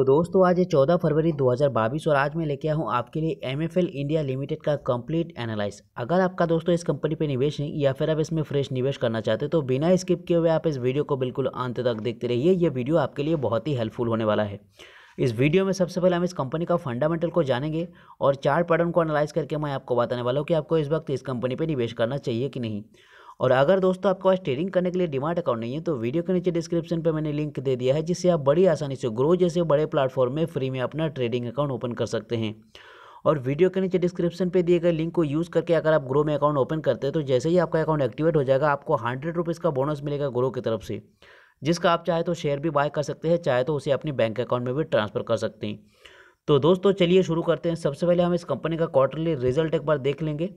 तो दोस्तों आज है चौदह फरवरी 2022 और आज मैं लेके आया हूँ आपके लिए एम इंडिया लिमिटेड का कंप्लीट एनालाइज अगर आपका दोस्तों इस कंपनी पे निवेश नहीं या फिर आप इसमें फ्रेश निवेश करना चाहते हो तो बिना स्किप किए हुए आप इस वीडियो को बिल्कुल अंत तक देखते रहिए ये वीडियो आपके लिए बहुत ही हेल्पफुल होने वाला है इस वीडियो में सबसे पहले हम इस कंपनी का फंडामेंटल को जानेंगे और चार पैटर्न को एनालाइज करके मैं आपको बताने वाला हूँ कि आपको इस वक्त इस कंपनी पर निवेश करना चाहिए कि नहीं और अगर दोस्तों आपके पास ट्रेडिंग करने के लिए डिमांड अकाउंट नहीं है तो वीडियो के नीचे डिस्क्रिप्शन पर मैंने लिंक दे दिया है जिससे आप बड़ी आसानी से ग्रो जैसे बड़े प्लेटफॉर्म में फ्री में अपना ट्रेडिंग अकाउंट ओपन कर सकते हैं और वीडियो के नीचे डिस्क्रिप्शन पे दिए गए लिंक को यूज़ करके अगर आप ग्रो में अकाउंट ओपन करते हैं तो जैसे ही आपका अकाउंट एक्टिवेट हो जाएगा आपको हंड्रेड रुपीज़ का बोनस मिलेगा ग्रो की तरफ से जिसका आप चाहे तो शेयर भी बाय कर सकते हैं चाहे तो उसे अपने बैंक अकाउंट में भी ट्रांसफ़र कर सकते हैं तो दोस्तों चलिए शुरू करते हैं सबसे पहले हम इस कंपनी का क्वार्टरली रिजल्ट एक बार देख लेंगे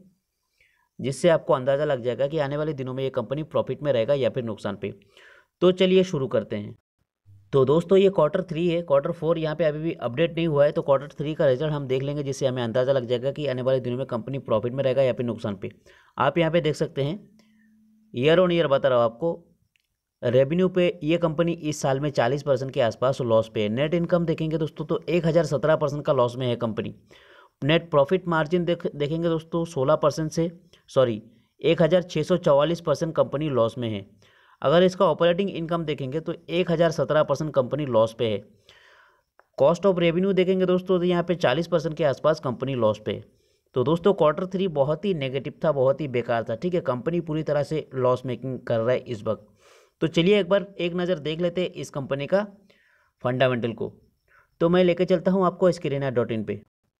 जिससे आपको अंदाज़ा लग जाएगा कि आने वाले दिनों में ये कंपनी प्रॉफिट में रहेगा या फिर नुकसान पे तो चलिए शुरू करते हैं तो दोस्तों ये क्वार्टर थ्री है क्वार्टर फोर यहाँ पे अभी भी अपडेट नहीं हुआ है तो क्वार्टर थ्री का रिजल्ट हम देख लेंगे जिससे हमें अंदाज़ा लग जाएगा कि आने वाले दिनों में कंपनी प्रॉफिट में रहेगा या फिर नुकसान पे आप यहाँ पे देख सकते हैं ईयर ऑन ईयर बता रहा हूँ आपको रेवेन्यू पे ये कंपनी इस साल में चालीस परसेंट के आसपास लॉस पे है नेट इनकम देखेंगे दोस्तों तो एक हज़ार सत्रह परसेंट का लॉस में है कंपनी नेट प्रॉफिट मार्जिन देख देखेंगे दोस्तों सोलह परसेंट से सॉरी एक हज़ार छः सौ चौवालीस परसेंट कंपनी लॉस में है अगर इसका ऑपरेटिंग इनकम देखेंगे तो एक हज़ार सत्रह परसेंट कंपनी लॉस पे है कॉस्ट ऑफ रेवेन्यू देखेंगे दोस्तों तो यहाँ पे चालीस परसेंट के आसपास कंपनी लॉस पे है तो दोस्तों क्वार्टर थ्री बहुत ही नेगेटिव था बहुत ही बेकार था ठीक है कंपनी पूरी तरह से लॉस मेकिंग कर रहा है इस वक्त तो चलिए एक बार एक नज़र देख लेते हैं इस कंपनी का फंडामेंटल को तो मैं लेकर चलता हूँ आपको स्क्रीना डॉट इन पर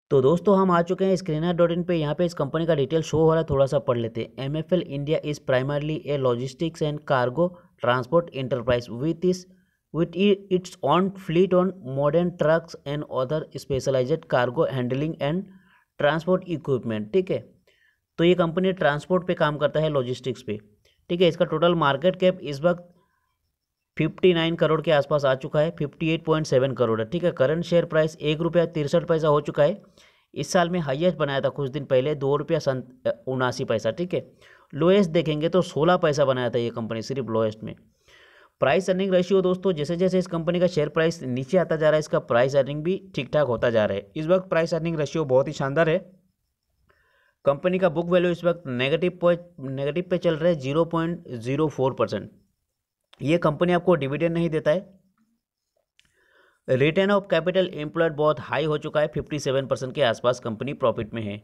तो दोस्तों हम आ चुके हैं स्क्रीनर डॉट इन पर यहाँ पे इस कंपनी का डिटेल शो हो रहा है थोड़ा सा पढ़ लेते हैं M F L India is primarily a logistics and cargo transport enterprise with is with its own fleet on modern trucks and other specialized cargo handling and transport equipment ठीक है तो ये कंपनी ट्रांसपोर्ट पर काम करता है logistics पे ठीक है इसका टोटल मार्केट कैप इस वक्त 59 करोड़ के आसपास आ चुका है 58.7 करोड़ है ठीक है करंट शेयर प्राइस एक रुपया तिरसठ पैसा हो चुका है इस साल में हाईएस्ट बनाया था कुछ दिन पहले दो रुपया सन उनासी पैसा ठीक है लोएस्ट देखेंगे तो सोलह पैसा बनाया था ये कंपनी सिर्फ लोएस्ट में प्राइस अर्निंग रेशियो दोस्तों जैसे जैसे इस कंपनी का शेयर प्राइस नीचे आता जा रहा है इसका प्राइस अर्निंग भी ठीक ठाक होता जा रहा है इस वक्त प्राइस अर्निंग रेशियो बहुत ही शानदार है कंपनी का बुक वैल्यू इस वक्त नेगेटिव पॉइंट नेगेटिव पे चल रहा है zero point zero four percent ये कंपनी आपको डिविडेंड नहीं देता है रिटर्न ऑफ कैपिटल एम्प्लॉयड बहुत हाई हो चुका है फिफ्टी सेवन परसेंट के आसपास कंपनी प्रॉफिट में है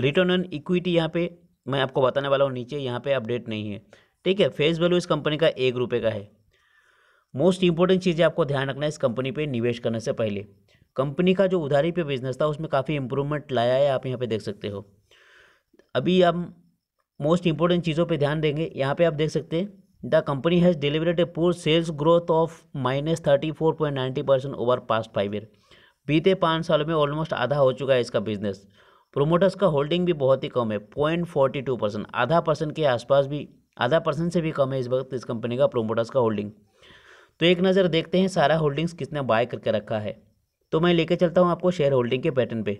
रिटर्न ऑन इक्विटी यहाँ पे मैं आपको बताने वाला हूँ नीचे यहाँ पे अपडेट नहीं है ठीक है फेस वैल्यू इस कंपनी का एक रुपये का है मोस्ट इंपॉर्टेंट चीज़ें आपको ध्यान रखना है इस कंपनी पर निवेश करने से पहले कंपनी का जो उधारी पे बिजनेस था उसमें काफ़ी इंप्रूवमेंट लाया है आप यहाँ पे देख सकते हो अभी हम मोस्ट इंपॉर्टेंट चीज़ों पे ध्यान देंगे यहाँ पे आप देख सकते हैं the company has delivered a poor sales growth of minus thirty four point ninety percent over past five year बीते पाँच सालों में ऑलमोस्ट आधा हो चुका है इसका बिजनेस प्रोमोटर्स का होल्डिंग भी बहुत ही कम है पॉइंट फोर्टी टू परसेंट आधा परसेंट के आसपास भी आधा परसेंट से भी कम है इस वक्त इस कंपनी का प्रोमोटर्स का होल्डिंग तो एक नज़र देखते हैं सारा होल्डिंग्स किसने बाय करके रखा है तो मैं लेके चलता हूँ आपको शेयर होल्डिंग के पैटर्न पे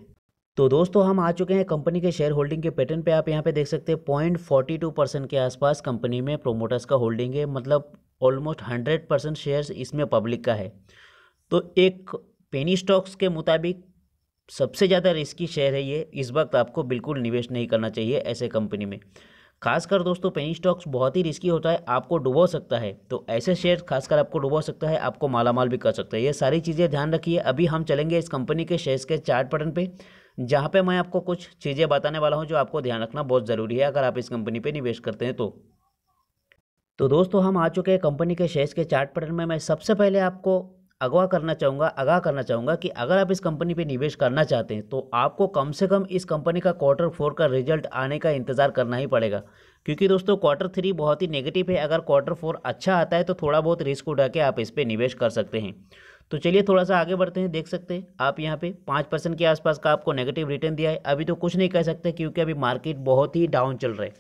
तो दोस्तों हम आ चुके हैं कंपनी के शेयर होल्डिंग के पैटर्न पे आप यहाँ पे देख सकते हैं पॉइंट फोर्टी टू परसेंट के आसपास कंपनी में प्रोमोटर्स का होल्डिंग है मतलब ऑलमोस्ट हंड्रेड परसेंट शेयर्स इसमें पब्लिक का है तो एक पेनी स्टॉक्स के मुताबिक सबसे ज़्यादा रिस्की शेयर है ये इस वक्त आपको बिल्कुल निवेश नहीं करना चाहिए ऐसे कंपनी में खासकर दोस्तों पेनी स्टॉक्स बहुत ही रिस्की होता है आपको डुबो सकता है तो ऐसे शेयर खासकर आपको डुबो सकता है आपको मालामाल भी कर सकता है ये सारी चीज़ें ध्यान रखिए अभी हम चलेंगे इस कंपनी के शेयर्स के चार्ट पैटर्न पे जहाँ पे मैं आपको कुछ चीज़ें बताने वाला हूँ जो आपको ध्यान रखना बहुत ज़रूरी है अगर आप इस कंपनी पे निवेश करते हैं तो तो दोस्तों हम आ चुके हैं कंपनी के शेयर्स के चार्ट पैटर्न में मैं सबसे पहले आपको अगवा करना चाहूँगा आगाह करना चाहूँगा कि अगर आप इस कंपनी पर निवेश करना चाहते हैं तो आपको कम से कम इस कंपनी का क्वार्टर फोर का रिजल्ट आने का इंतज़ार करना ही पड़ेगा क्योंकि दोस्तों क्वार्टर थ्री बहुत ही नेगेटिव है अगर क्वार्टर फोर अच्छा आता है तो थोड़ा बहुत रिस्क उठा के आप इस पर निवेश कर सकते हैं तो चलिए थोड़ा सा आगे बढ़ते हैं देख सकते हैं आप यहाँ पे पाँच परसेंट के आसपास का आपको नेगेटिव रिटर्न दिया है अभी तो कुछ नहीं कह सकते क्योंकि अभी मार्केट बहुत ही डाउन चल रहा है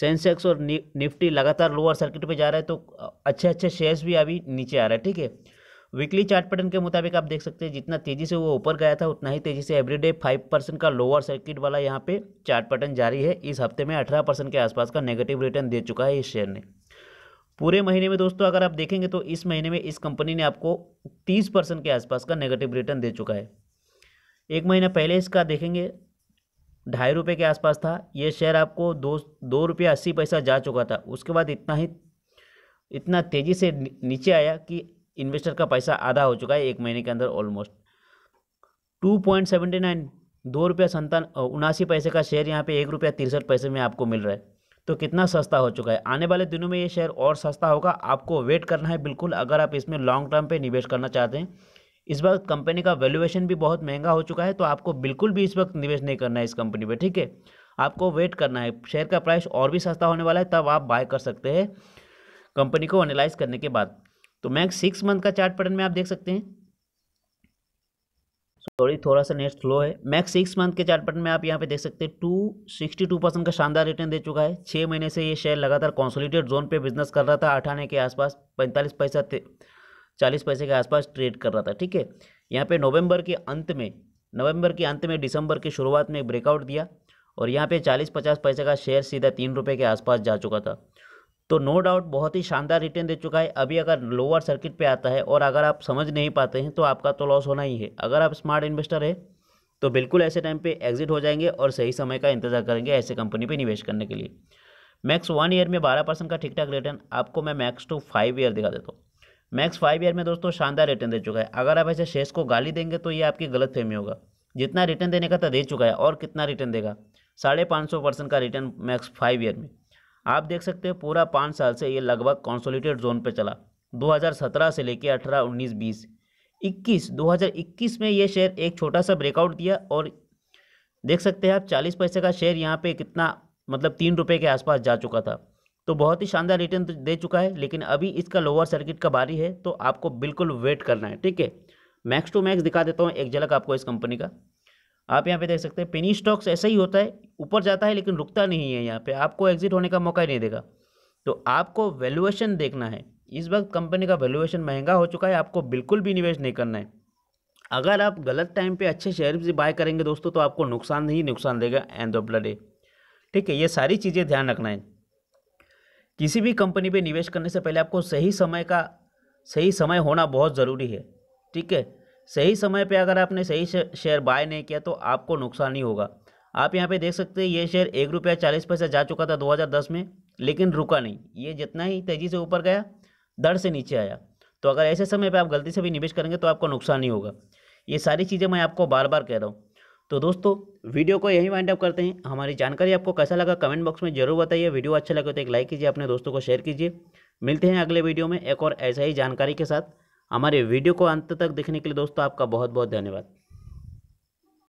सेंसेक्स और निफ्टी लगातार लोअर सर्किट पे जा रहा है तो अच्छे अच्छे शेयर्स भी अभी नीचे आ रहा है ठीक है वीकली चार्ट पैटर्न के मुताबिक आप देख सकते हैं जितना तेजी से वो ऊपर गया था उतना ही तेजी से एवरीडे फाइव परसेंट का लोअर सर्किट वाला यहाँ पे चार्ट पैटर्न जारी है इस हफ्ते में अठारह परसेंट के आसपास का नेगेटिव रिटर्न दे चुका है इस शेयर ने पूरे महीने में दोस्तों अगर आप देखेंगे तो इस महीने में इस कंपनी ने आपको तीस परसेंट के आसपास का नेगेटिव रिटर्न दे चुका है एक महीना पहले इसका देखेंगे ढाई रुपये के आसपास था ये शेयर आपको दो दो रुपये अस्सी पैसा जा चुका था उसके बाद इतना ही इतना तेज़ी से नीचे आया कि इन्वेस्टर का पैसा आधा हो चुका है एक महीने के अंदर almost two point seventy nine दो रुपया संतान उनासी पैसे का शेयर यहाँ पे एक रुपया तिरसठ पैसे में आपको मिल रहा है तो कितना सस्ता हो चुका है आने वाले दिनों में ये शेयर और सस्ता होगा आपको वेट करना है बिल्कुल अगर आप इसमें लॉन्ग टर्म पे निवेश करना चाहते हैं इस वक्त कंपनी का वैल्यूएशन भी बहुत महंगा हो चुका है तो आपको बिल्कुल भी इस वक्त निवेश नहीं करना है इस कंपनी पर ठीक है आपको वेट करना है शेयर का प्राइस और भी सस्ता होने वाला है तब आप बाय कर सकते हैं कंपनी को एनालाइज करने के बाद तो मैं सिक्स मंथ का चार्ट पैटर्न में आप देख सकते हैं सॉरी थोड़ा सा नेट स्लो है मैक्स सिक्स मंथ के चार्ट में आप यहाँ पे देख सकते हैं टू सिक्सटी टू परसेंट का शानदार रिटर्न दे चुका है छः महीने से ये शेयर लगातार कॉन्सोलिडेट जोन पे बिजनेस कर रहा था आठ आने के आसपास पैंतालीस पैसा चालीस पैसे के आसपास ट्रेड कर रहा था ठीक है यहाँ पे नवंबर के अंत में नवंबर के अंत में दिसंबर की शुरुआत में ब्रेकआउट दिया और यहाँ पे चालीस पचास पैसे का शेयर सीधा तीन रुपये के आसपास जा चुका था तो नो डाउट बहुत ही शानदार रिटर्न दे चुका है अभी अगर लोअर सर्किट पे आता है और अगर आप समझ नहीं पाते हैं तो आपका तो लॉस होना ही है अगर आप स्मार्ट इन्वेस्टर है तो बिल्कुल ऐसे टाइम पे एग्जिट हो जाएंगे और सही समय का इंतजार करेंगे ऐसे कंपनी पे निवेश करने के लिए मैक्स वन ईयर में बारह परसेंट का ठीक ठाक रिटर्न आपको मैं मैक्स टू फाइव ईयर दिखा देता हूँ मैक्स फाइव ईयर में दोस्तों शानदार रिटर्न दे चुका है अगर आप ऐसे शेयर्स को गाली देंगे तो ये आपकी गलत फहमी होगा जितना रिटर्न देने का था तो दे चुका है और कितना रिटर्न देगा साढ़े पाँच सौ परसेंट का रिटर्न मैक्स फाइव ईयर में आप देख सकते हैं पूरा पाँच साल से ये लगभग कॉन्सोलीटेड जोन पे चला 2017 से लेकर 18, 19, 20, 21, 2021 में ये शेयर एक छोटा सा ब्रेकआउट दिया और देख सकते हैं आप चालीस पैसे का शेयर यहाँ पे कितना मतलब तीन रुपये के आसपास जा चुका था तो बहुत ही शानदार रिटर्न तो दे चुका है लेकिन अभी इसका लोअर सर्किट का बारी है तो आपको बिल्कुल वेट करना है ठीक है मैक्स टू मैक्स दिखा देता हूँ एक झलक आपको इस कंपनी का आप यहाँ पे देख सकते हैं पेनी स्टॉक्स ऐसा ही होता है ऊपर जाता है लेकिन रुकता नहीं है यहाँ पे आपको एग्जिट होने का मौका ही नहीं देगा तो आपको वैल्यूएशन देखना है इस वक्त कंपनी का वैल्यूएशन महंगा हो चुका है आपको बिल्कुल भी निवेश नहीं करना है अगर आप गलत टाइम पे अच्छे शेयर से बाय करेंगे दोस्तों तो आपको नुकसान ही नुकसान देगा एंड ऑफ द डे ठीक है ये सारी चीज़ें ध्यान रखना है किसी भी कंपनी पर निवेश करने से पहले आपको सही समय का सही समय होना बहुत ज़रूरी है ठीक है सही समय पे अगर आपने सही शेयर बाय नहीं किया तो आपको नुकसान ही होगा आप यहाँ पे देख सकते हैं ये शेयर एक रुपया चालीस पैसा जा चुका था 2010 में लेकिन रुका नहीं ये जितना ही तेज़ी से ऊपर गया दर से नीचे आया तो अगर ऐसे समय पर आप गलती से भी निवेश करेंगे तो आपको नुकसान ही होगा ये सारी चीज़ें मैं आपको बार बार कह रहा हूँ तो दोस्तों वीडियो को यहीं वाइंड अप करते हैं हमारी जानकारी आपको कैसा लगा कमेंट बॉक्स में जरूर बताइए वीडियो अच्छा लगे तो एक लाइक कीजिए अपने दोस्तों को शेयर कीजिए मिलते हैं अगले वीडियो में एक और ऐसा ही जानकारी के साथ हमारे वीडियो को अंत तक देखने के लिए दोस्तों आपका बहुत बहुत धन्यवाद